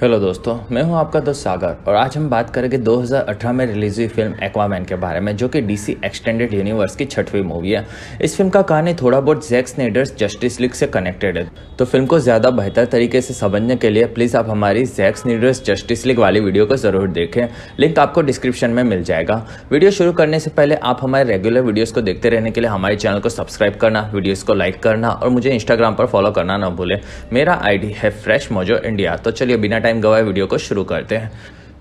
hello दोस्तों मैं हूं आपका दोस्त सागर और आज हम बात करेंगे 2018 में रिलीज हुई फिल्म एक्वामैन के बारे में जो कि डीसी एक्सटेंडेड यूनिवर्स की छठवीं मूवी है इस फिल्म का कहानी थोड़ा बहुत जैक स्नेडर्स जस्टिस लीग से कनेक्टेड है तो फिल्म को ज़्यादा बेहतर तरीके से समझने के लिए प्लीज़ आप हमारी जैक स्नेडर्स जस्टिस लीग वाली वीडियो को ज़रूर देखें लिंक आपको डिस्क्रिप्शन में मिल जाएगा वीडियो शुरू करने से पहले आप हमारे रेगुलर वीडियोज़ को देखते रहने के लिए हमारे चैनल को सब्सक्राइब करना वीडियोज़ को लाइक करना और मुझे इंस्टाग्राम पर फॉलो करना ना भूलें मेरा आई है फ्रेश मोजो इंडिया तो चलिए बिना टाइम गवाए वीडियो को शुरू करते हैं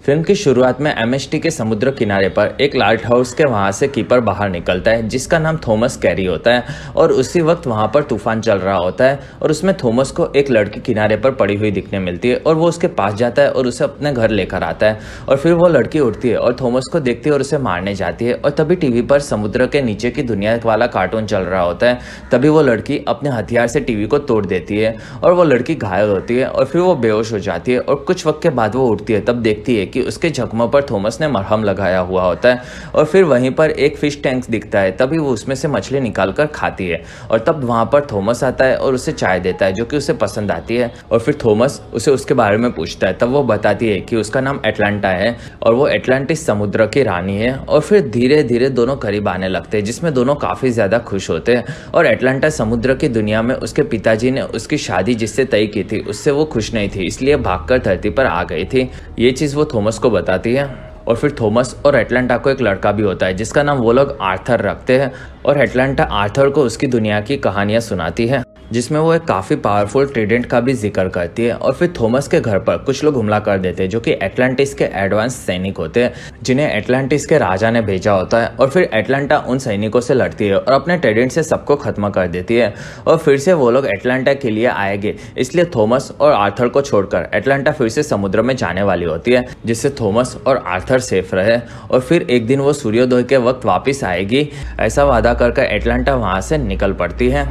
फिल्म की शुरुआत में एमएसटी के समुद्र किनारे पर एक लाइट हाउस के वहाँ से कीपर बाहर निकलता है जिसका नाम थॉमस कैरी होता है और उसी वक्त वहाँ पर तूफान चल रहा होता है और उसमें थॉमस को एक लड़की किनारे पर पड़ी हुई दिखने मिलती है और वो उसके पास जाता है और उसे अपने घर लेकर आता है और फिर वो लड़की उठती है और थॉमस को देखती है और उसे मारने जाती है और तभी टीवी पर समुद्र के नीचे की दुनिया वाला कार्टून चल रहा होता है तभी वो लड़की अपने हथियार से टीवी को तोड़ देती है और वो लड़की घायल होती है और फिर वो बेहोश हो जाती है और कुछ वक्त के बाद वो उठती है तब देखती है कि उसके जख्मों पर थॉमस ने मरहम लगाया हुआ होता है और फिर वहीं पर एक फ़िश टैंक दिखता है तभी वो उसमें से मछली निकाल कर खाती है और तब वहाँ पर थॉमस आता है और उसे चाय देता है जो कि उसे पसंद आती है और फिर थॉमस उसे उसके बारे में पूछता है तब वो बताती है कि उसका नाम एटलांटा है और वो एटलांटिस समुद्र की रानी है और फिर धीरे धीरे दोनों करीब आने लगते हैं जिसमें दोनों काफ़ी ज़्यादा खुश होते हैं और एटलांटा समुद्र की दुनिया में उसके पिताजी ने उसकी शादी जिससे तय की थी उससे वो खुश नहीं थी इसलिए भागकर धरती पर आ गई थी ये चीज़ वो थॉमस थॉमस को बताती है और फिर थॉमस और एटलांटा को एक लड़का भी होता है जिसका नाम वो लोग आर्थर रखते हैं और एटलांटा आर्थर को उसकी दुनिया की कहानियाँ सुनाती है जिसमें वो एक काफ़ी पावरफुल ट्रेडेंट का भी जिक्र करती है और फिर थॉमस के घर पर कुछ लोग हमला कर देते हैं जो कि एटलांटिस के एडवांस सैनिक होते हैं जिन्हें एटलांटिस के राजा ने भेजा होता है और फिर एटलांटा उन सैनिकों से लड़ती है और अपने ट्रेडेंट से सबको ख़त्म कर देती है और फिर से वो लोग एटलांटा के लिए आएंगे इसलिए थॉमस और आर्थर को छोड़कर एटलांटा फिर से समुद्र में जाने वाली होती है जिससे थॉमस और आर्थर सेफ रहे और फिर एक दिन वो सूर्योदय के वक्त वापस आएगी ऐसा वादा कर एटलांटा वहाँ से निकल पड़ती है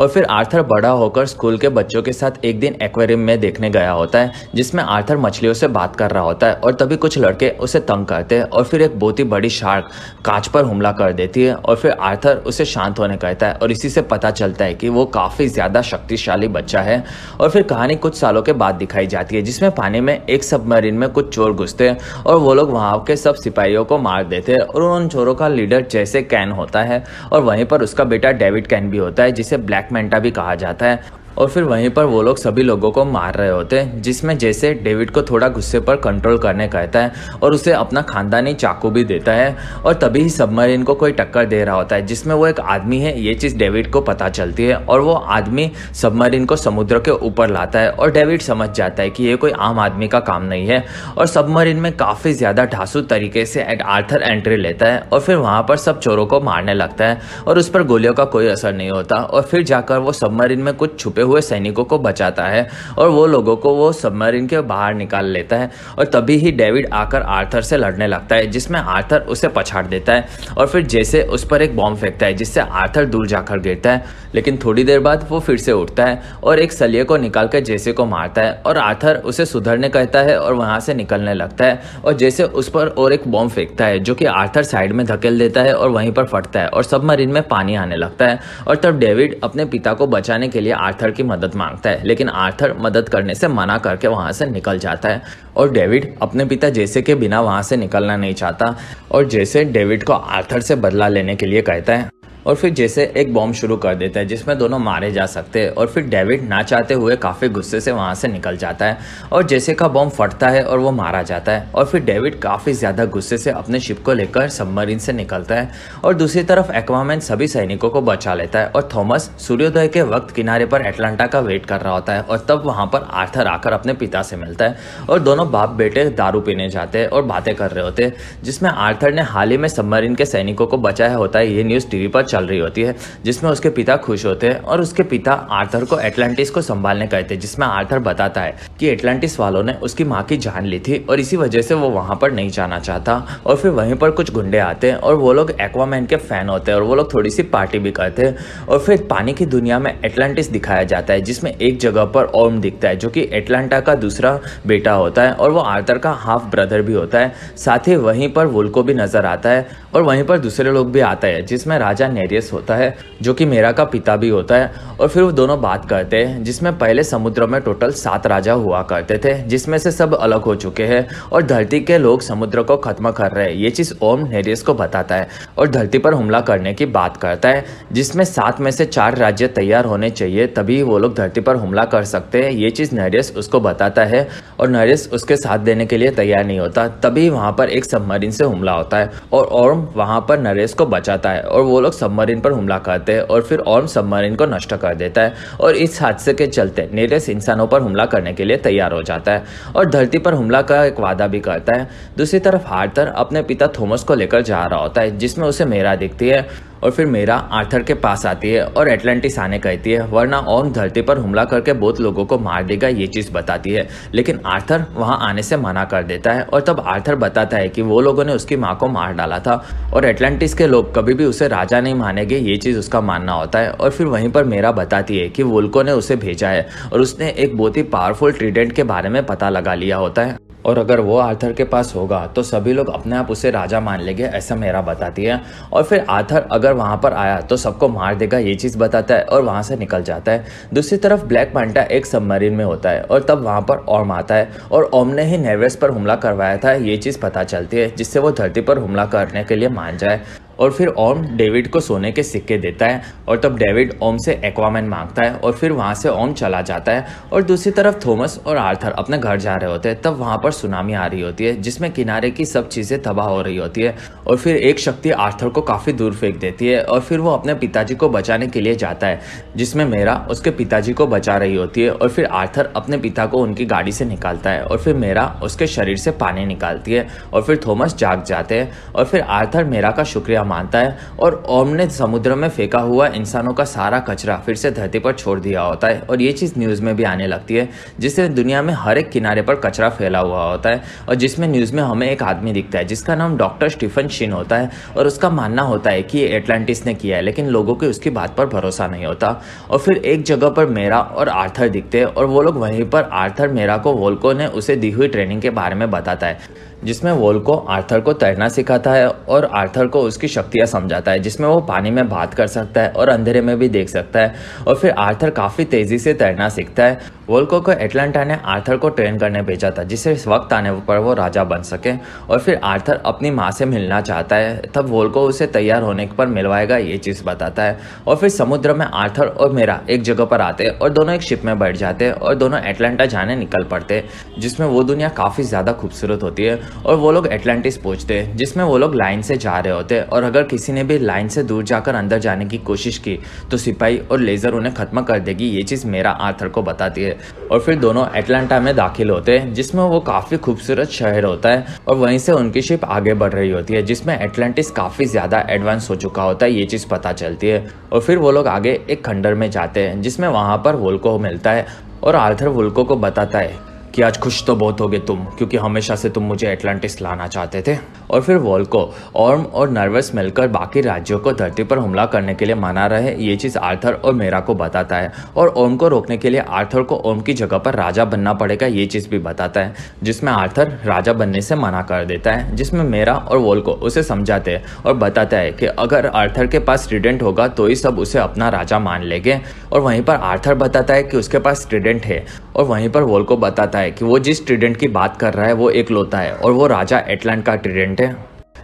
और फिर आर्थर बड़ा होकर स्कूल के बच्चों के साथ एक दिन एक्वेरियम में देखने गया होता है जिसमें आर्थर मछलियों से बात कर रहा होता है और तभी कुछ लड़के उसे तंग करते हैं और फिर एक बहुत ही बड़ी शार्क कांच पर हमला कर देती है और फिर आर्थर उसे शांत होने कहता है और इसी से पता चलता है कि वो काफ़ी ज़्यादा शक्तिशाली बच्चा है और फिर कहानी कुछ सालों के बाद दिखाई जाती है जिसमें पानी में एक सबमरीन में कुछ चोर घुसते हैं और वो लोग वहाँ के सब सिपाहियों को मार देते हैं और उन चोरों का लीडर जैसे कैन होता है और वहीं पर उसका बेटा डेविड कैन भी होता है जिसे ब्लैक ब्लैक मेंटा भी कहा जाता है और फिर वहीं पर वो लोग सभी लोगों को मार रहे होते हैं जिसमें जैसे डेविड को थोड़ा गुस्से पर कंट्रोल करने कहता है और उसे अपना खानदानी चाकू भी देता है और तभी ही सबमरीन को कोई टक्कर दे रहा होता है जिसमें वो एक आदमी है ये चीज़ डेविड को पता चलती है और वो आदमी सबमरीन को समुद्र के ऊपर लाता है और डेविड समझ जाता है कि ये कोई आम आदमी का काम नहीं है और सबमरीन में काफ़ी ज़्यादा ढांसू तरीके से आर्थर एंट्री लेता है और फिर वहाँ पर सब चोरों को मारने लगता है और उस पर गोलियों का कोई असर नहीं होता और फिर जाकर वो सबमरीन में कुछ छुपे हुए सैनिकों को बचाता है और वो लोगों को वो सबमरीन के बाहर निकाल लेता है और तभी ही डेविड आकर आर्थर से लड़ने लगता है जिसमें आर्थर उसे पछाड़ देता है और फिर जैसे उस पर एक बॉम्ब फेंकता है जिससे आर्थर दूर जाकर गिरता है लेकिन थोड़ी देर बाद वो फिर से उठता है और एक सलिए को निकाल कर जैसे को मारता है और आर्थर उसे सुधरने कहता है और वहाँ से निकलने लगता है और जैसे उस पर और एक बॉम्ब फेंकता है जो कि आर्थर साइड में धकेल देता है और वहीं पर फटता है और सबमरीन में पानी आने लगता है और तब डेविड अपने पिता को बचाने के लिए आर्थर की मदद मांगता है लेकिन आर्थर मदद करने से मना करके वहाँ से निकल जाता है और डेविड अपने पिता जैसे के बिना वहाँ से निकलना नहीं चाहता और जैसे डेविड को आर्थर से बदला लेने के लिए कहता है और फिर जैसे एक बॉम्ब शुरू कर देता है जिसमें दोनों मारे जा सकते हैं और फिर डेविड ना चाहते हुए काफ़ी गुस्से से वहाँ से निकल जाता है और जैसे का बॉम्ब फटता है और वो मारा जाता है और फिर डेविड काफ़ी ज़्यादा गुस्से से अपने शिप को लेकर सबमरीन से निकलता है और दूसरी तरफ एक्वामैन सभी सैनिकों को बचा लेता है और थॉमस सूर्योदय के वक्त किनारे पर एटलांटा का वेट कर रहा होता है और तब वहाँ पर आर्थर आकर अपने पिता से मिलता है और दोनों बाप बेटे दारू पीने जाते हैं और बातें कर रहे होते हैं जिसमें आर्थर ने हाल ही में सबमरीन के सैनिकों को बचाया होता है ये न्यूज़ टी पर चल रही होती है जिसमें उसके पिता खुश होते हैं और उसके पिता आर्थर को एटलांटिस को संभालने कहते हैं जिसमें आर्थर बताता है कि एटलांटिस वालों ने उसकी माँ की जान ली थी और इसी वजह से वो वहाँ पर नहीं जाना चाहता और फिर वहीं पर कुछ गुंडे आते हैं और वो लोग एक्वामैन के फ़ैन होते हैं और वो लोग थोड़ी सी पार्टी भी करते हैं और फिर पानी की दुनिया में एटलांटिस दिखाया जाता है जिसमें एक जगह पर ओम दिखता है जो कि एटलांटा का दूसरा बेटा होता है और वो आर्थर का हाफ ब्रदर भी होता है साथ ही वहीं पर वुल्को भी नज़र आता है और वहीं पर दूसरे लोग भी आता है जिसमें राजा ने डेनेरियस होता है जो कि मेरा का पिता भी होता है और फिर वो दोनों बात करते हैं जिसमें पहले समुद्र में टोटल सात राजा हुआ करते थे जिसमें से सब अलग हो चुके हैं और धरती के लोग समुद्र को खत्म कर रहे हैं ये चीज़ ओम नेरियस को बताता है और धरती पर हमला करने की बात करता है जिसमें सात में से चार राज्य तैयार होने चाहिए तभी वो लोग धरती पर हमला कर सकते हैं ये चीज़ नरेस उसको बताता है और नरेस उसके साथ देने के लिए तैयार नहीं होता तभी वहाँ पर एक सबमरीन से हमला होता है और ओम वहाँ पर नरेश को बचाता है और वो लोग सब सबमरीन पर हमला करते हैं और फिर ऑर्म सबमरीन को नष्ट कर देता है और इस हादसे के चलते नेरेस इंसानों पर हमला करने के लिए तैयार हो जाता है और धरती पर हमला का एक वादा भी करता है दूसरी तरफ हार्थर अपने पिता थॉमस को लेकर जा रहा होता है जिसमें उसे मेरा दिखती है और फिर मेरा आर्थर के पास आती है और एटलांटिस आने कहती है वरना ओम धरती पर हमला करके बहुत लोगों को मार देगा ये चीज़ बताती है लेकिन आर्थर वहाँ आने से मना कर देता है और तब आर्थर बताता है कि वो लोगों ने उसकी माँ को मार डाला था और एटलांटिस के लोग कभी भी उसे राजा नहीं मानेंगे ये चीज़ उसका मानना होता है और फिर वहीं पर मेरा बताती है कि वोल्को ने उसे भेजा है और उसने एक बहुत ही पावरफुल ट्रीडेंट के बारे में पता लगा लिया होता है और अगर वो आर्थर के पास होगा तो सभी लोग अपने आप उसे राजा मान लेंगे ऐसा मेरा बताती है और फिर आर्थर अगर वहाँ पर आया तो सबको मार देगा ये चीज़ बताता है और वहाँ से निकल जाता है दूसरी तरफ ब्लैक मांटा एक सबमरीन में होता है और तब वहाँ पर ओम आता है और ओम ने ही नेवेस पर हमला करवाया था ये चीज़ पता चलती है जिससे वो धरती पर हमला करने के लिए मान जाए और फिर ओम डेविड को सोने के सिक्के देता है और तब डेविड ओम से एक्वामैन मांगता है और फिर वहाँ से ओम चला जाता है और दूसरी तरफ थॉमस और आर्थर अपने घर जा रहे होते हैं तब वहाँ पर सुनामी आ रही होती है जिसमें किनारे की सब चीज़ें तबाह हो रही होती है और फिर एक शक्ति आर्थर को काफ़ी दूर फेंक देती है और फिर वो अपने पिताजी को बचाने के लिए जाता है जिसमें मेरा उसके पिताजी को बचा रही होती है और फिर आर्थर अपने पिता को उनकी गाड़ी से निकालता है और फिर मेरा उसके शरीर से पानी निकालती है और फिर थॉमस जाग जाते हैं और फिर आर्थर मेरा का शुक्रिया मानता है और ओम ने समुद्र में फेंका हुआ इंसानों का सारा कचरा फिर से धरती पर छोड़ दिया होता है और ये चीज़ न्यूज़ में भी आने लगती है जिससे दुनिया में हर एक किनारे पर कचरा फैला हुआ होता है और जिसमें न्यूज़ में हमें एक आदमी दिखता है जिसका नाम डॉक्टर स्टीफन शिन होता है और उसका मानना होता है कि एटलांटिस ने किया है लेकिन लोगों के उसकी बात पर भरोसा नहीं होता और फिर एक जगह पर मेरा और आर्थर दिखते हैं और वो लोग वहीं पर आर्थर मेरा को वोल्को ने उसे दी हुई ट्रेनिंग के बारे में बताता है जिसमें वोल को आर्थर को तैरना सिखाता है और आर्थर को उसकी शक्तियाँ समझाता है जिसमें वो पानी में बात कर सकता है और अंधेरे में भी देख सकता है और फिर आर्थर काफ़ी तेज़ी से तैरना सीखता है वोल्को को एटलांटा ने आर्थर को ट्रेन करने भेजा था जिससे इस वक्त आने पर वो राजा बन सके और फिर आर्थर अपनी माँ से मिलना चाहता है तब वोल्को उसे तैयार होने पर मिलवाएगा ये चीज़ बताता है और फिर समुद्र में आर्थर और मेरा एक जगह पर आते और दोनों एक शिप में बैठ जाते और दोनों एटलांटा जाने निकल पड़ते जिसमें वो दुनिया काफ़ी ज़्यादा खूबसूरत होती है और वो लोग एटलांटिस पहुँचते जिसमें वो लोग लाइन से जा रहे होते और अगर किसी ने भी लाइन से दूर जाकर अंदर जाने की कोशिश की तो सिपाही और लेज़र उन्हें ख़त्म कर देगी ये चीज़ मेरा आर्थर को बताती है और फिर दोनों एटलांटा में दाखिल होते हैं जिसमें वो काफ़ी खूबसूरत शहर होता है और वहीं से उनकी शिप आगे बढ़ रही होती है जिसमें एटलांटिस काफ़ी ज़्यादा एडवांस हो चुका होता है ये चीज़ पता चलती है और फिर वो लोग आगे एक खंडर में जाते हैं जिसमें वहाँ पर वोल्को मिलता है और आर्थर वोल्को को बताता है कि आज खुश तो बहुत होगे तुम क्योंकि हमेशा से तुम मुझे एटलांटिस लाना चाहते थे और फिर वॉल को ऑर्म और नर्वस मिलकर बाकी राज्यों को धरती पर हमला करने के लिए मना रहे ये चीज़ आर्थर और मेरा को बताता है और ओम को रोकने के लिए आर्थर को ओम की जगह पर राजा बनना पड़ेगा ये चीज़ भी बताता है जिसमें आर्थर राजा बनने से मना कर देता है जिसमें मेरा और वॉल को उसे समझाते हैं और बताता है कि अगर आर्थर के पास स्टूडेंट होगा तो ही सब उसे अपना राजा मान लेंगे और वहीं पर आर्थर बताता है कि उसके पास स्टूडेंट है और वहीं पर वॉल को बताता है है कि वो जिस ट्रीडेंट की बात कर रहा है वो एक लोता है और वो राजा एटलैंड का ट्रीडेंट है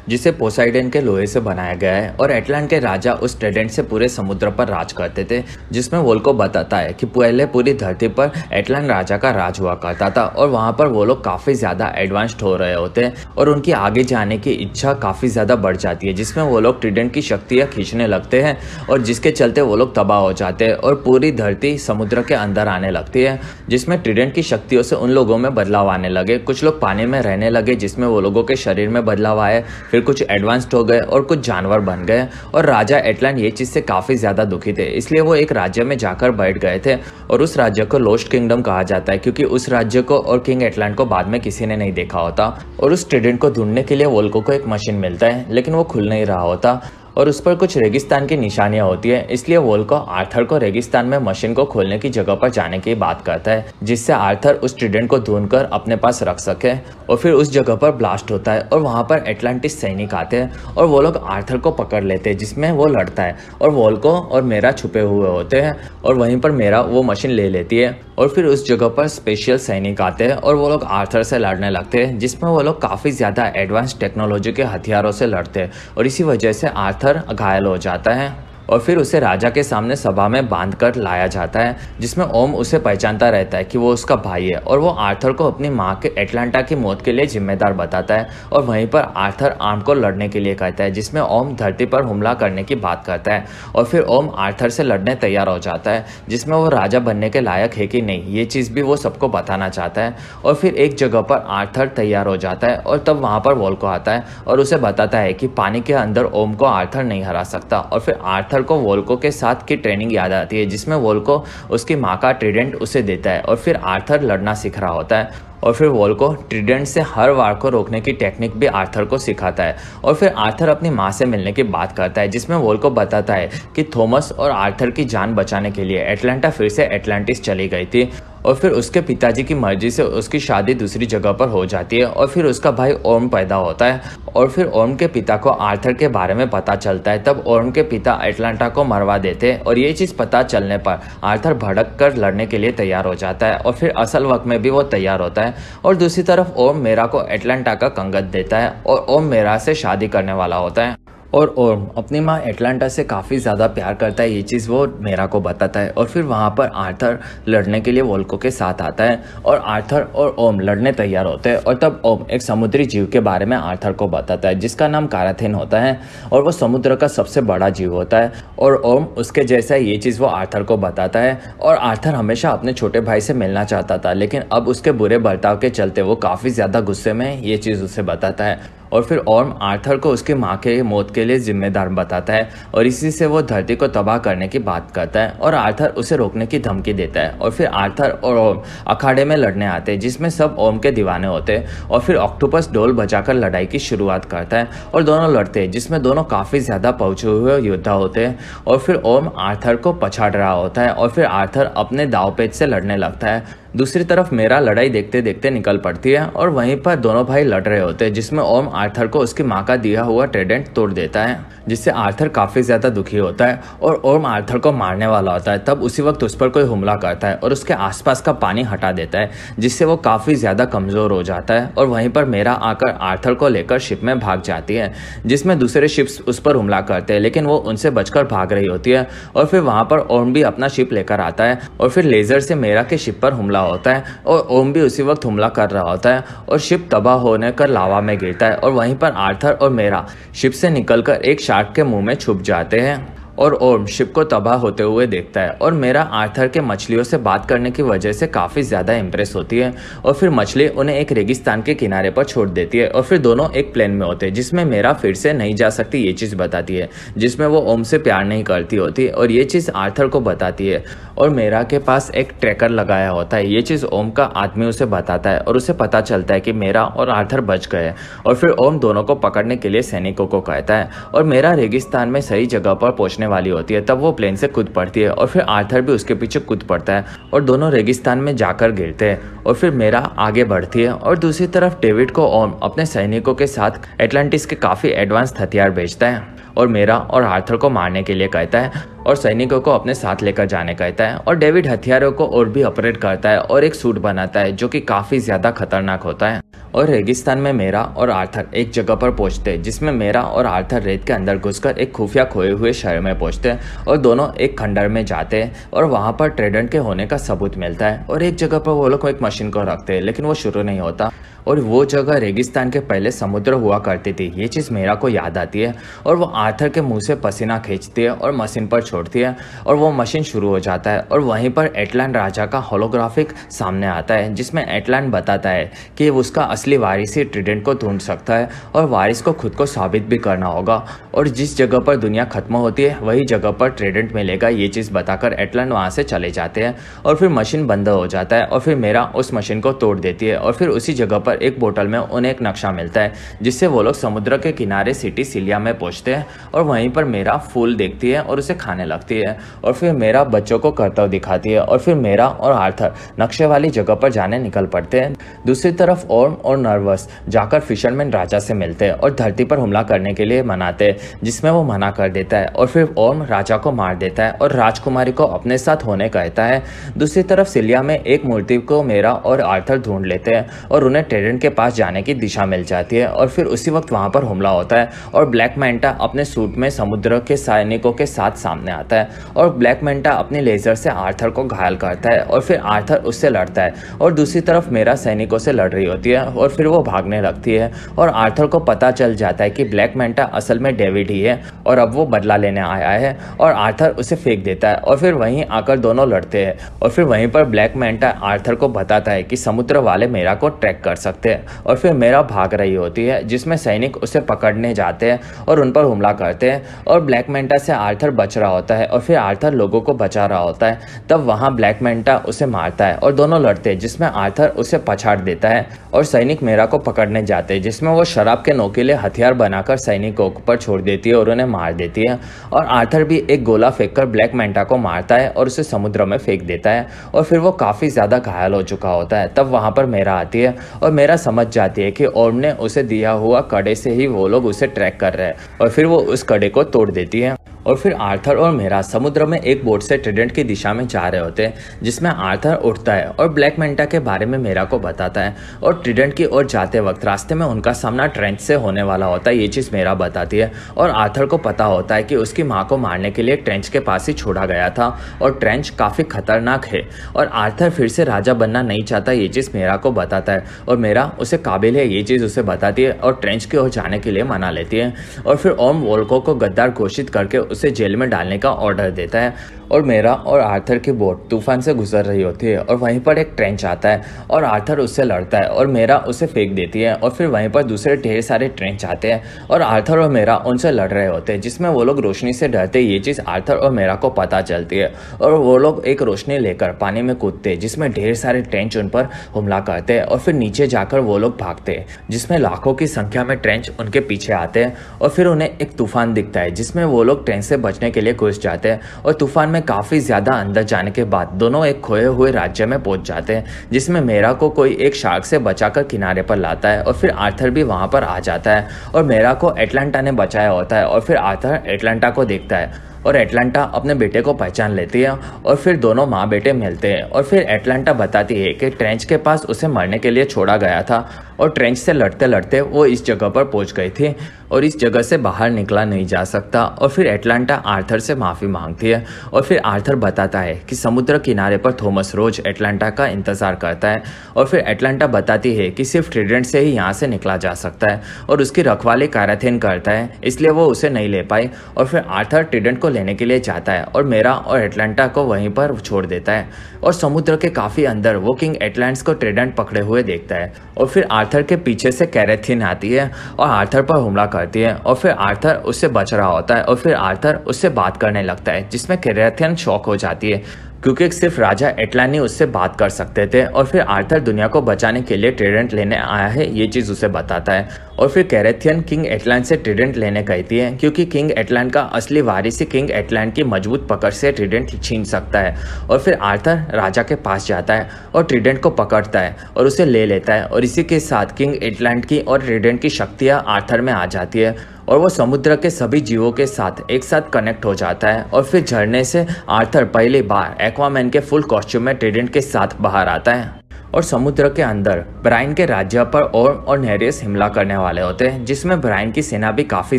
जिसे पोसाइडन के लोहे से बनाया गया है और एटलान के राजा उस ट्रेडेंट से पूरे समुद्र पर राज करते थे जिसमें वोल्को बताता है कि पहले पूरी धरती पर एटलान राजा का राज हुआ करता था और वहाँ पर वो लोग काफ़ी ज़्यादा एडवांस्ड हो रहे होते हैं और उनकी आगे जाने की इच्छा काफ़ी ज़्यादा बढ़ जाती है जिसमें वो लोग ट्रिडेंट की शक्तियाँ खींचने लगते हैं और जिसके चलते वो लोग तबाह हो जाते हैं और पूरी धरती समुद्र के अंदर आने लगती है जिसमें ट्रिडेंट की शक्तियों से उन लोगों में बदलाव आने लगे कुछ लोग पानी में रहने लगे जिसमें वो लोगों के शरीर में बदलाव आए फिर कुछ एडवांस्ड हो गए और कुछ जानवर बन गए और राजा एटलान ये चीज़ से काफ़ी ज़्यादा दुखी थे इसलिए वो एक राज्य में जाकर बैठ गए थे और उस राज्य को लोस्ट किंगडम कहा जाता है क्योंकि उस राज्य को और किंग एटलान को बाद में किसी ने नहीं देखा होता और उस स्टूडेंट को ढूंढने के लिए वोल्को को एक मशीन मिलता है लेकिन वो खुल नहीं रहा होता और उस पर कुछ रेगिस्तान की निशानियां होती है इसलिए वोल्को आर्थर को रेगिस्तान में मशीन को खोलने की जगह पर जाने की बात करता है जिससे आर्थर उस ट्रिडेंट को ढूंढ अपने पास रख सके और फिर उस जगह पर ब्लास्ट होता है और वहाँ पर एटलांटिस सैनिक आते हैं और वो लोग आर्थर को पकड़ लेते हैं जिसमें वो लड़ता है और वोल्को और मेरा छुपे हुए होते हैं और वहीं पर मेरा वो मशीन ले लेती है और फिर उस जगह पर स्पेशल सैनिक आते हैं और वो लोग आर्थर से लड़ने लगते हैं जिसमें वो लोग काफ़ी ज़्यादा एडवांस टेक्नोलॉजी के हथियारों से लड़ते हैं और इसी वजह से आर्थर आर्थर घायल हो जाता है और फिर उसे राजा के सामने सभा में बांध कर लाया जाता है जिसमें ओम उसे पहचानता रहता है कि वो उसका भाई है और वो आर्थर को अपनी माँ के एटलांटा की मौत के लिए जिम्मेदार बताता है और वहीं पर आर्थर आर्म को लड़ने के लिए कहता है जिसमें ओम धरती पर हमला करने की बात करता है और फिर ओम आर्थर से लड़ने तैयार हो जाता है जिसमें वो राजा बनने के लायक है कि नहीं ये चीज़ भी वो सबको बताना चाहता है और फिर एक जगह पर आर्थर तैयार हो जाता है और तब वहाँ पर वॉल्को आता है और उसे बताता है कि पानी के अंदर ओम को आर्थर नहीं हरा सकता और फिर आर्थर शिखर को वोल्को के साथ की ट्रेनिंग याद आती है जिसमें वोल्को उसकी माँ का ट्रीडेंट उसे देता है और फिर आर्थर लड़ना सीख रहा होता है और फिर वॉल को ट्रिडेंट से हर वार को रोकने की टेक्निक भी आर्थर को सिखाता है और फिर आर्थर अपनी माँ से मिलने की बात करता है जिसमें वॉल को बताता है कि थॉमस और आर्थर की जान बचाने के लिए एटलांटा फिर से एटलांटिस चली गई थी और फिर उसके पिताजी की मर्जी से उसकी शादी दूसरी जगह पर हो जाती है और फिर उसका भाई ओम पैदा होता है और फिर ओम के पिता को आर्थर के बारे में पता चलता है तब ओम के पिता एटलांटा को मरवा देते हैं और ये चीज़ पता चलने पर आर्थर भड़क कर लड़ने के लिए तैयार हो जाता है और फिर असल वक्त में भी वो तैयार होता है और दूसरी तरफ ओम मेरा को एटलांटा का कंगत देता है और ओम मेरा से शादी करने वाला होता है और ओम अपनी माँ एटलांटा से काफ़ी ज़्यादा प्यार करता है ये चीज़ वो मेरा को बताता है और फिर वहाँ पर आर्थर लड़ने के लिए वोल्को के साथ आता है और आर्थर और ओम लड़ने तैयार होते हैं और तब ओम एक समुद्री जीव के बारे में आर्थर को बताता है जिसका नाम काराथिन होता है और वो समुद्र का सबसे बड़ा जीव होता है और ओम उसके जैसा ये चीज़ वो आर्थर को बताता है और आर्थर हमेशा अपने छोटे भाई से मिलना चाहता था लेकिन अब उसके बुरे बर्ताव के चलते वो काफ़ी ज़्यादा गुस्से में ये चीज़ उसे बताता है और फिर ऑर्म आर्थर को उसके माँ के मौत के लिए जिम्मेदार बताता है और इसी से वो धरती को तबाह करने की बात करता है और आर्थर उसे रोकने की धमकी देता है और फिर आर्थर और ओम अखाड़े में लड़ने आते हैं जिसमें सब ओम के दीवाने होते हैं और फिर ऑक्टोपस डोल बजाकर लड़ाई की शुरुआत करता है और दोनों लड़ते हैं जिसमें दोनों काफ़ी ज़्यादा पहुँचे हुए योद्धा होते हैं और फिर ओम आर्थर को पछाड़ रहा होता है और फिर आर्थर अपने दाव पेज से लड़ने लगता है दूसरी तरफ मेरा लड़ाई देखते देखते निकल पड़ती है और वहीं पर दोनों भाई लड़ रहे होते हैं जिसमें ओम आर्थर को उसकी माँ का दिया हुआ ट्रेडेंट तोड़ देता है जिससे आर्थर काफ़ी ज़्यादा दुखी होता है और ओम आर्थर को मारने वाला होता है तब उसी वक्त उस पर कोई हमला करता है और उसके आसपास का पानी हटा देता है जिससे वो काफ़ी ज़्यादा कमज़ोर हो जाता है और वहीं पर मेरा आकर आर्थर को लेकर शिप में भाग जाती है जिसमें दूसरे शिप्स उस पर हमला करते हैं लेकिन वो उनसे बचकर भाग रही होती है और फिर वहाँ पर ओम भी अपना शिप लेकर आता है और फिर लेज़र से मेरा के शिप पर हमला हमला होता है और ओम भी उसी वक्त हमला कर रहा होता है और शिप तबाह होने कर लावा में गिरता है और वहीं पर आर्थर और मेरा शिप से निकलकर एक शार्क के मुंह में छुप जाते हैं और ओम शिप को तबाह होते हुए देखता है और मेरा आर्थर के मछलियों से बात करने की वजह से काफ़ी ज़्यादा इम्प्रेस होती है और फिर मछली उन्हें एक रेगिस्तान के किनारे पर छोड़ देती है और फिर दोनों एक प्लेन में होते हैं जिसमें मेरा फिर से नहीं जा सकती ये चीज़ बताती है जिसमें वो ओम से प्यार नहीं करती होती और ये चीज़ आर्थर को बताती है और मेरा के पास एक ट्रैकर लगाया होता है ये चीज़ ओम का आदमी उसे बताता है और उसे पता चलता है कि मेरा और आर्थर बच गए और फिर ओम दोनों को पकड़ने के लिए सैनिकों को कहता है और मेरा रेगिस्तान में सही जगह पर पहुँचने वाली होती है तब वो प्लेन से कूद पड़ती है और फिर आर्थर भी उसके पीछे कूद पड़ता है और दोनों रेगिस्तान में जाकर गिरते हैं और फिर मेरा आगे बढ़ती है और दूसरी तरफ डेविड को ओम अपने सैनिकों के साथ एटलांटिस के काफ़ी एडवांस हथियार भेजता है और मेरा और आर्थर को मारने के लिए कहता है और सैनिकों को अपने साथ लेकर जाने कहता है और डेविड हथियारों को और भी ऑपरेट करता है और एक सूट बनाता है जो कि काफ़ी ज़्यादा खतरनाक होता है और रेगिस्तान में मेरा और आर्थर एक जगह पर पहुंचते हैं जिसमें मेरा और आर्थर रेत के अंदर घुसकर एक खुफिया खोए हुए शहर में पहुंचते हैं और दोनों एक खंडर में जाते हैं और वहां पर ट्रेडेंट के होने का सबूत मिलता है और एक जगह पर वो लोग एक मशीन को रखते हैं लेकिन वो शुरू नहीं होता और वो जगह रेगिस्तान के पहले समुद्र हुआ करती थी ये चीज़ मेरा को याद आती है और वो आर्थर के मुंह से पसीना खींचती है और मशीन पर छोड़ती है और वो मशीन शुरू हो जाता है और वहीं पर एटलैंड राजा का होलोग्राफिक सामने आता है जिसमें एटलैंड बताता है कि उसका असली वारिस ही ट्रिडेंट को ढूंढ सकता है और वारिस को खुद को साबित भी करना होगा और जिस जगह पर दुनिया खत्म होती है वही जगह पर ट्रिडेंट मिलेगा ये चीज़ बताकर एटलैंड वहाँ से चले जाते हैं और फिर मशीन बंद हो जाता है और फिर मेरा उस मशीन को तोड़ देती है और फिर उसी जगह पर एक बोतल में उन्हें एक नक्शा मिलता है जिससे वो लोग समुद्र के किनारे सिटी सिलिया में पहुँचते हैं और वहीं पर मेरा फूल देखती है और उसे खाने लगती है और फिर मेरा बच्चों को करतव दिखाती है और फिर मेरा और आर्थर नक्शे वाली जगह पर जाने निकल पड़ते हैं दूसरी तरफ ओम और नर्वस जाकर फिशरमैन राजा से मिलते हैं और धरती पर हमला करने के लिए मनाते हैं जिसमें वो मना कर देता है और फिर ओम राजा को मार देता है और राजकुमारी को अपने साथ होने कहता है दूसरी तरफ सिलिया में एक मूर्ति को मेरा और आर्थर ढूंढ लेते हैं और उन्हें ट्रेडन के पास जाने की दिशा मिल जाती है और फिर उसी वक्त वहाँ पर हमला होता है और ब्लैक मैंटा अपने सूट में समुद्र के सैनिकों के साथ सामने आता है और ब्लैक मैंटा अपने लेजर से आर्थर को घायल करता है और फिर आर्थर उससे लड़ता है और दूसरी तरफ मेरा सैनिकों से लड़ रही होती है और फिर वो भागने लगती है और आर्थर को पता चल जाता है कि ब्लैक मैंटा असल में डेविड ही है और अब वो बदला लेने आया है और आर्थर उसे फेंक देता है और फिर वहीं आकर दोनों लड़ते हैं और फिर वहीं पर ब्लैक मैंटा आर्थर को बताता है कि समुद्र वाले मेरा को ट्रैक कर सकते सकते हैं और फिर मेरा भाग रही होती है जिसमें सैनिक उसे पकड़ने जाते हैं और उन पर हमला करते हैं और ब्लैक मेंटा से आर्थर बच रहा होता है और फिर आर्थर लोगों को बचा रहा होता है तब वहाँ ब्लैक मेंटा उसे मारता है और दोनों लड़ते हैं जिसमें आर्थर उसे पछाड़ देता है और सैनिक मेरा को पकड़ने जाते हैं जिसमें वो शराब के नोकेले हथियार बनाकर सैनिकों पर छोड़ देती है और उन्हें मार देती है और आर्थर भी एक गोला फेंक कर ब्लैक मेंटा को मारता है और उसे समुद्र में फेंक देता है और फिर वो काफ़ी ज़्यादा घायल हो चुका होता है तब वहाँ पर मेरा आती है और मेरा समझ जाती है कि ओम ने उसे दिया हुआ कड़े से ही वो लोग उसे ट्रैक कर रहे हैं और फिर वो उस कड़े को तोड़ देती है और फिर आर्थर और मेरा समुद्र में एक बोट से ट्रेडेंट की दिशा में जा रहे होते हैं जिसमें आर्थर उठता है और ब्लैक मेंटा के बारे में मेरा को बताता है और ट्रेडेंट की ओर जाते वक्त रास्ते में उनका सामना ट्रेंच से होने वाला होता है ये चीज़ मेरा बताती है और आर्थर को पता होता है कि उसकी माँ को मारने के लिए ट्रेंच के पास ही छोड़ा गया था और ट्रेंच काफ़ी खतरनाक है और आर्थर फिर से राजा बनना नहीं चाहता ये चीज़ मेरा को बताता है और मेरा उसे काबिल है ये चीज़ उसे बताती है और ट्रेंच की ओर जाने के लिए मना लेती है और फिर ओम वोल्को को गद्दार घोषित करके उसे जेल में डालने का ऑर्डर देता है और मेरा और आर्थर की बोट तूफान से गुजर रही होती है और वहीं पर एक ट्रेंच आता है और आर्थर उससे लड़ता है और मेरा उसे फेंक देती है और फिर वहीं पर दूसरे ढेर सारे ट्रेंच आते हैं और आर्थर और मेरा उनसे लड़ रहे होते हैं जिसमें वो लोग रोशनी से डरते ये चीज़ आर्थर और मेरा को पता चलती है और वो लोग एक रोशनी लेकर पानी में कूदते जिसमें ढेर सारे ट्रेंच उन पर हमला करते हैं और फिर नीचे जाकर वो लोग भागते हैं जिसमें लाखों की संख्या में ट्रेंच उनके पीछे आते हैं और फिर उन्हें एक तूफान दिखता है जिसमें वो लोग ट्रेंच से बचने के लिए घुस जाते हैं और तूफान में में काफ़ी ज़्यादा अंदर जाने के बाद दोनों एक खोए हुए राज्य में पहुंच जाते हैं जिसमें मेरा को कोई एक शार्क से बचाकर किनारे पर लाता है और फिर आर्थर भी वहां पर आ जाता है और मेरा को एटलांटा ने बचाया होता है और फिर आर्थर एटलांटा को देखता है और एटलांटा अपने बेटे को पहचान लेती है और फिर दोनों माँ बेटे मिलते हैं और फिर एटलांटा बताती है कि ट्रेंच के पास उसे मरने के लिए छोड़ा गया था और ट्रेंच से लड़ते लड़ते वो इस जगह पर पहुंच गई थी और इस जगह से बाहर निकला नहीं जा सकता और फिर एटलांटा आर्थर से माफ़ी मांगती है और फिर आर्थर बताता है कि समुद्र किनारे पर थॉमस रोज एटलांटा का इंतज़ार करता है और फिर एटलांटा बताती है कि सिर्फ ट्रेडेंट से ही यहाँ से निकला जा सकता है और उसकी रखवाली काराथेन करता है इसलिए वो उसे नहीं ले पाई और फिर आर्थर ट्रिडेंट को लेने के लिए जाता है और मेरा और एटलांटा को वहीं पर छोड़ देता है और समुद्र के काफ़ी अंदर वो किंग एटलांट्स को ट्रेडेंट पकड़े हुए देखता है और फिर आर्थर आर्थर के पीछे से कैरेथिन आती है और आर्थर पर हमला करती है और फिर आर्थर उससे बच रहा होता है और फिर आर्थर उससे बात करने लगता है जिसमें कैरेथिन शौक हो जाती है क्योंकि सिर्फ राजा एटलानी उससे बात कर सकते थे और फिर आर्थर दुनिया को बचाने के लिए ट्रेडेंट लेने आया है ये चीज़ उसे बताता है और फिर कैरेथियन किंग एटलैंड से ट्रिडेंट लेने कहती है क्योंकि किंग एटलैंड का असली वारिस किंग एटलैंड की मजबूत पकड़ से ट्रिडेंट छीन सकता है और फिर आर्थर राजा के पास जाता है और ट्रिडेंट को पकड़ता है और उसे ले लेता है और इसी के साथ किंग एटलैंड की और ट्रिडेंट की शक्तियाँ आर्थर में आ जाती है और वो समुद्र के सभी जीवों के साथ एक साथ कनेक्ट हो जाता है और फिर झरने से आर्थर पहली बार एक्वामैन के फुल कॉस्ट्यूम में ट्रिडेंट के साथ बाहर आता है और समुद्र के अंदर ब्राइन के राज्य पर और और नेरियस हमला करने वाले होते हैं जिसमें ब्राइन की सेना भी काफ़ी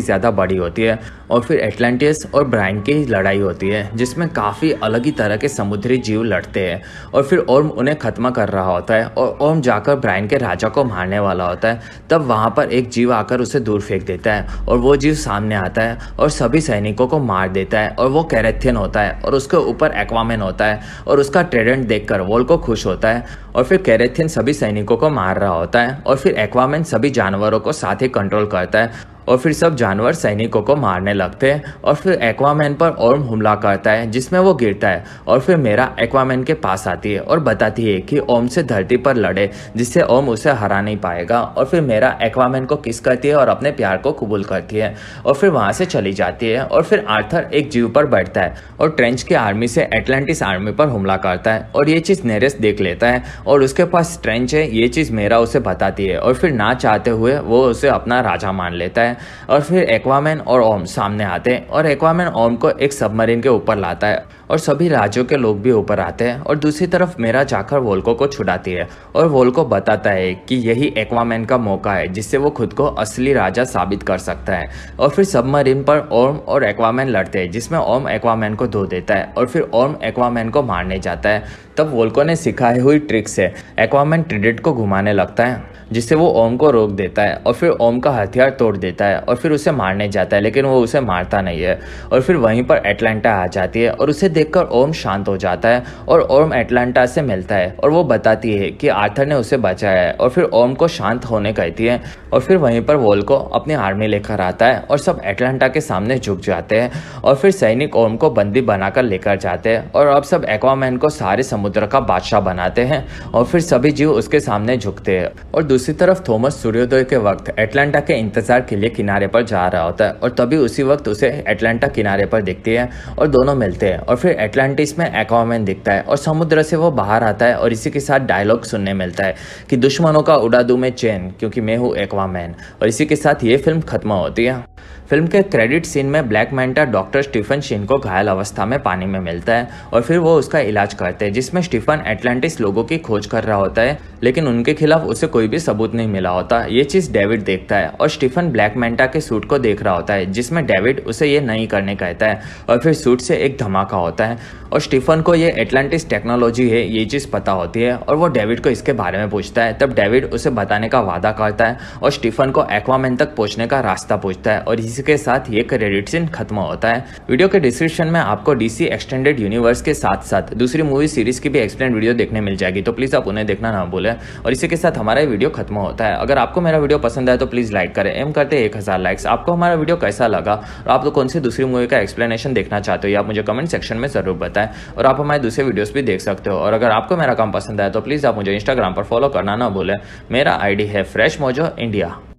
ज़्यादा बड़ी होती है और फिर एटलांटिस और ब्राइन की लड़ाई होती है जिसमें काफ़ी अलग ही तरह के समुद्री जीव लड़ते हैं और फिर ओर्म उन्हें ख़त्म कर रहा होता है और ओर्म जाकर ब्राइन के राजा को मारने वाला होता है तब वहाँ पर एक जीव आकर उसे दूर फेंक देता है और वो जीव सामने आता है और सभी सैनिकों को मार देता है और वो कैरेथियन होता है और उसके ऊपर एक्वामैन होता है और उसका ट्रेडेंट देखकर वोल को खुश होता है और फिर कैरेथिन सभी सैनिकों को मार रहा होता है और फिर एक्वामैन सभी जानवरों को साथ ही कंट्रोल करता है और फिर सब जानवर सैनिकों को मारने लगते हैं और फिर एक्वामैन पर ओर्म हमला करता है जिसमें वो गिरता है और फिर मेरा एक्वामैन के पास आती है और बताती है कि ओम से धरती पर लड़े जिससे ओम उसे हरा नहीं पाएगा और फिर मेरा एक्वामैन को किस करती है और अपने प्यार को कबूल करती है और फिर वहाँ से चली जाती है और फिर आर्थर एक जीव पर बैठता है और ट्रेंच के आर्मी से एटलांटिस आर्मी पर हमला करता है और ये चीज़ नेरेस देख लेता है और उसके पास ट्रेंच है ये चीज़ मेरा उसे बताती है और फिर ना चाहते हुए वो उसे अपना राजा मान लेता है है और फिर एक्वामैन और ओम सामने आते हैं और एक्वामैन ओम को एक सबमरीन के ऊपर लाता है और सभी राज्यों के लोग भी ऊपर आते हैं और दूसरी तरफ मेरा जाकर वोल्को को छुड़ाती है और वोल्को बताता है कि यही एक्वामैन का मौका है जिससे वो खुद को असली राजा साबित कर सकता है और फिर सबमरीन पर ओम और एक्वामैन लड़ते हैं जिसमें ओम एक्वामैन को धो देता है और फिर ओम एक्वामैन को मारने जाता है तब वोल्को ने सिखाई हुई ट्रिक से एक्वामैन ट्रिडेट को घुमाने लगता है जिससे वो ओम को रोक देता है और फिर ओम का हथियार तोड़ देता है और फिर उसे मारने जाता है लेकिन वो उसे मारता नहीं है और फिर वहीं पर एटलांटा आ जाती है और उसे देखकर ओम शांत हो जाता है और ओम एटलांटा से मिलता है और वो बताती है कि आर्थर ने उसे बचाया है और फिर ओम को शांत होने कहती है और फिर वहीं पर वोल को अपनी आर्मी लेकर आता है और सब एटलांटा के सामने झुक जाते हैं और फिर सैनिक ओम को बंदी बनाकर लेकर जाते हैं और अब सब एक्वामैन को सारे समुद्र का बादशाह बनाते हैं और फिर सभी जीव उसके सामने झुकते हैं और दूसरे दूसरी तरफ थॉमस सूर्योदय के वक्त एटलांटा के इंतजार के लिए किनारे पर जा रहा होता है और तभी उसी वक्त उसे एटलांटा किनारे पर दिखती है और दोनों मिलते हैं और फिर एटलांटिस में एक्वामैन दिखता है और समुद्र से वो बाहर आता है और इसी के साथ डायलॉग सुनने मिलता है कि दुश्मनों का उड़ा दू मैं चैन क्योंकि मैं हूँ एक्वामैन और इसी के साथ ये फिल्म खत्म होती है फिल्म के क्रेडिट सीन में Black Manta doctor Stephen Shin को घायल अवस्था में पानी में मिलता है और फिर वो उसका इलाज करते हैं जिसमें स्टीफन एटलांटिस लोगों की खोज कर रहा होता है लेकिन उनके खिलाफ उसे कोई भी सबूत नहीं मिला होता ये चीज़ डेविड देखता है और स्टीफन ब्लैक मेंटा के सूट को देख रहा होता है जिसमें डेविड उसे ये नहीं करने कहता है और फिर सूट से एक धमाका होता है और स्टीफन को ये एटलांटिस टेक्नोलॉजी है ये चीज़ पता होती है और वो डेविड को इसके बारे में पूछता है तब डेविड उसे बताने का वादा करता है और स्टीफन को एक्वामैन तक पहुँचने का रास्ता पूछता है और इसी के साथ ये क्रेडिट सीन खत्म होता है वीडियो के डिस्क्रिप्शन में आपको डीसी एक्सटेंडेड यूनिवर्स के साथ साथ दूसरी मूवी सीरीज की भी एक्सप्लेन वीडियो देखने मिल जाएगी तो प्लीज़ आप उन्हें देखना ना भूलें है और इसी के साथ हमारा वीडियो खत्म होता है अगर आपको मेरा वीडियो पसंद आए तो प्लीज़ लाइक करें एम करते एक हज़ार लाइक्स आपको हमारा वीडियो कैसा लगा और आप लोग कौन सी दूसरी मूवी का एक्सप्लेनेशन देखना चाहते हो या आप मुझे कमेंट सेक्शन में ज़रूर बताएं और आप हमारे दूसरे वीडियोज़ भी देख सकते हो और अगर आपको मेरा काम पसंद आए तो प्लीज़ आप मुझे इंस्टाग्राम पर फॉलो करना ना भूलें मेरा आई है फ्रेश मोजो इंडिया